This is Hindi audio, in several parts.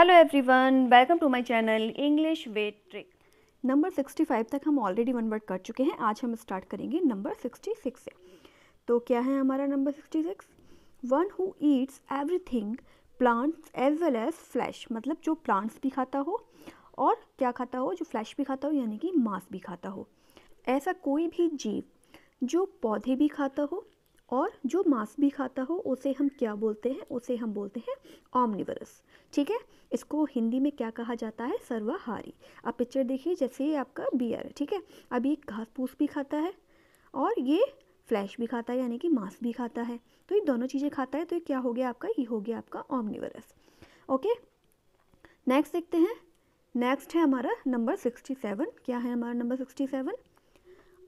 hello everyone welcome to my channel English wait trick number 65 तक हम ऑलरेडी वन वर्ड कर चुके हैं आज हम स्टार्ट करेंगे नंबर 66 से तो क्या है हमारा number 66 one who eats everything plants as well as flesh मतलब जो प्लांट्स भी खाता हो और क्या खाता हो जो फ्लैश भी खाता हो यानी कि मांस भी खाता हो ऐसा कोई भी जीव जो पौधे भी खाता हो और जो मांस भी खाता हो उसे हम क्या बोलते हैं उसे हम बोलते हैं ऑमनिवरस ठीक है इसको हिंदी में क्या कहा जाता है सर्वाहारी अब पिक्चर देखिए जैसे ये आपका बियर है ठीक है अब ये घास फूस भी खाता है और ये फ्लैश भी खाता है यानी कि मांस भी खाता है तो ये दोनों चीज़ें खाता है तो ये क्या हो गया आपका ये हो गया आपका ऑमनिवरस ओके नेक्स्ट देखते हैं नेक्स्ट है हमारा नंबर सिक्सटी सेवन क्या है हमारा number sixty seven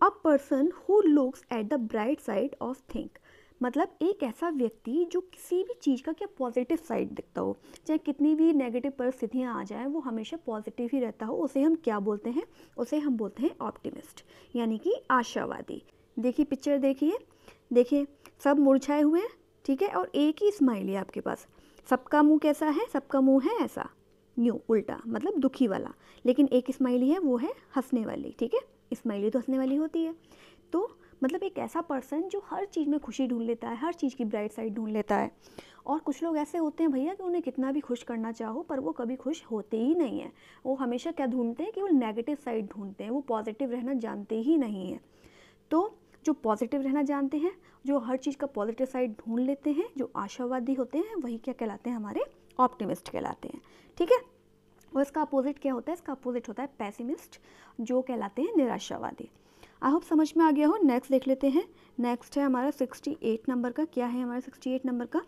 a person who looks at the bright side of think मतलब एक ऐसा व्यक्ति जो किसी भी चीज़ का क्या पॉजिटिव साइड दिखता हो चाहे कितनी भी नेगेटिव परिस्थितियाँ आ जाएँ वो हमेशा पॉजिटिव ही रहता हो उसे हम क्या बोलते हैं उसे हम बोलते हैं ऑप्टिमिस्ट यानी कि आशावादी देखिए पिक्चर देखिए देखिए सब मुरझाए हुए हैं ठीक है और एक ही स्माइल है आपके पास सबका मुंह कैसा है सबका मुंह है ऐसा न्यू उल्टा मतलब दुखी वाला लेकिन एक स्माइली है वो है हंसने वाली ठीक है स्माइली तो हंसने वाली होती है तो मतलब एक ऐसा पर्सन जो हर चीज़ में खुशी ढूंढ लेता है हर चीज़ की ब्राइट साइड ढूंढ लेता है और कुछ लोग ऐसे होते हैं भैया कि उन्हें कितना भी खुश करना चाहो पर वो कभी खुश होते ही नहीं हैं वो हमेशा क्या ढूंढते हैं कि वो नेगेटिव साइड ढूंढते हैं वो पॉजिटिव रहना जानते ही नहीं हैं तो जो पॉजिटिव रहना जानते हैं जो हर चीज़ का पॉजिटिव साइड ढूंढ लेते हैं जो आशावादी होते हैं वही क्या कहलाते हैं हमारे ऑप्टिमिस्ट कहलाते हैं ठीक है और इसका अपोजिट क्या होता है इसका अपोजिट होता है पैसिमिस्ट जो कहलाते हैं निराशावादी आई होप समझ में आ गया हो नेक्स्ट देख लेते हैं नेक्स्ट है हमारा सिक्सटी एट नंबर का क्या है हमारा सिक्सटी एट नंबर का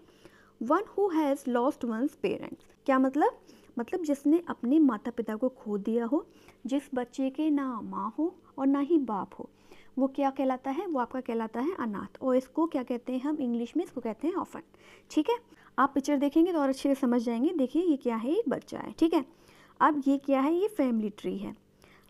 one who has lost one's parents क्या मतलब मतलब जिसने अपने माता पिता को खो दिया हो जिस बच्चे के ना माँ हो और ना ही बाप हो वो क्या कहलाता है वो आपका कहलाता है अनाथ और इसको क्या कहते हैं हम इंग्लिश में इसको कहते हैं ऑफन ठीक है आप पिक्चर देखेंगे तो और अच्छे से समझ जाएंगे देखिए ये क्या है एक बच्चा है ठीक है अब ये क्या है ये फैमिली ट्री है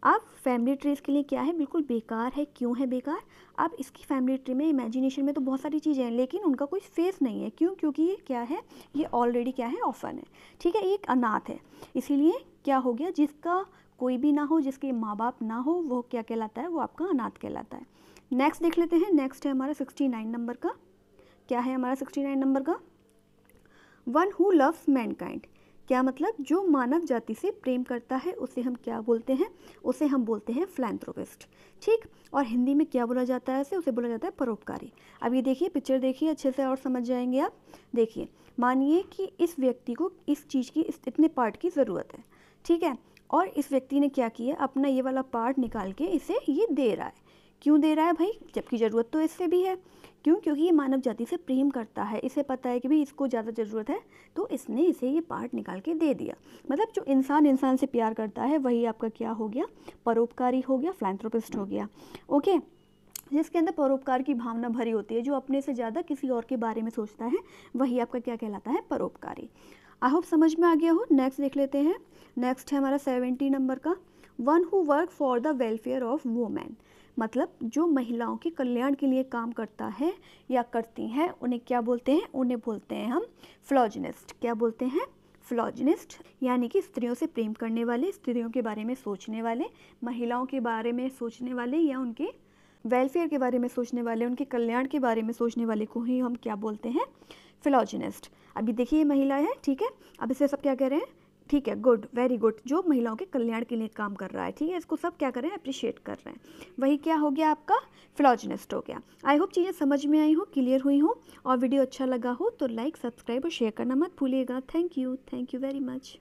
अब फैमिली ट्री के लिए क्या है बिल्कुल बेकार है क्यों है बेकार अब इसकी फैमिली ट्री में इमेजिनेशन में तो बहुत सारी चीज़ें हैं लेकिन उनका कोई फेस नहीं है क्यों क्योंकि ये क्या है ये ऑलरेडी क्या है ऑफन है ठीक है ये एक अनाथ है इसीलिए क्या हो गया जिसका कोई भी ना हो जिसके माँ बाप ना हो वो क्या कहलाता है वो आपका अनाथ कहलाता है नेक्स्ट देख लेते हैं नेक्स्ट है हमारा सिक्सटी नाइन नंबर का क्या है हमारा सिक्सटी नाइन नंबर का वन हु लव्स काइंड क्या मतलब जो मानव जाति से प्रेम करता है उसे हम क्या बोलते हैं उसे हम बोलते हैं फ्लैंथ्रोपिस्ट ठीक और हिंदी में क्या बोला जाता है इसे उसे बोला जाता है परोपकारी अब ये देखिए पिक्चर देखिए अच्छे से और समझ जाएंगे आप देखिए मानिए कि इस व्यक्ति को इस चीज़ की इस इतने पार्ट की ज़रूरत है ठीक है और इस व्यक्ति ने क्या किया अपना ये वाला पार्ट निकाल के इसे ये दे रहा है क्यों दे रहा है भाई जबकि ज़रूरत तो इससे भी है क्यों क्योंकि ये मानव जाति से प्रेम करता है इसे पता है कि भाई इसको ज़्यादा ज़रूरत है तो इसने इसे ये पार्ट निकाल के दे दिया मतलब जो इंसान इंसान से प्यार करता है वही आपका क्या हो गया परोपकारी हो गया फ्लैंथ्रोपिस्ट हो गया ओके जिसके अंदर परोपकार की भावना भरी होती है जो अपने से ज़्यादा किसी और के बारे में सोचता है वही आपका क्या कहलाता है परोपकारी आई होप समझ में आ गया हो नेक्स्ट देख लेते हैं नेक्स्ट है हमारा सेवेंटी नंबर का one who work for the welfare of women मतलब जो महिलाओं के कल्याण के लिए काम करता है या करती हैं उन्हें क्या बोलते हैं उन्हें बोलते हैं हम फ्लॉजनिस्ट क्या बोलते हैं फ्लॉजनिस्ट यानी कि स्त्रियों से प्रेम करने वाले स्त्रियों के बारे में सोचने वाले महिलाओं के बारे में सोचने वाले या उनके वेलफेयर के बारे में सोचने वाले उनके कल्याण के बारे में सोचने वाले को ही हम क्या बोलते हैं फिलोजिनिस्ट अभी देखिए ये महिला है ठीक है अब इसे सब क्या कह रहे हैं ठीक है गुड वेरी गुड जो महिलाओं के कल्याण के लिए काम कर रहा है ठीक है इसको सब क्या कर रहे हैं अप्रिशिएट कर रहे हैं वही क्या हो गया आपका फिलोजनिस्ट हो गया आई होप चीज़ें समझ में आई हो क्लियर हुई हो और वीडियो अच्छा लगा हो तो लाइक सब्सक्राइब और शेयर करना मत भूलिएगा thank you thank you very much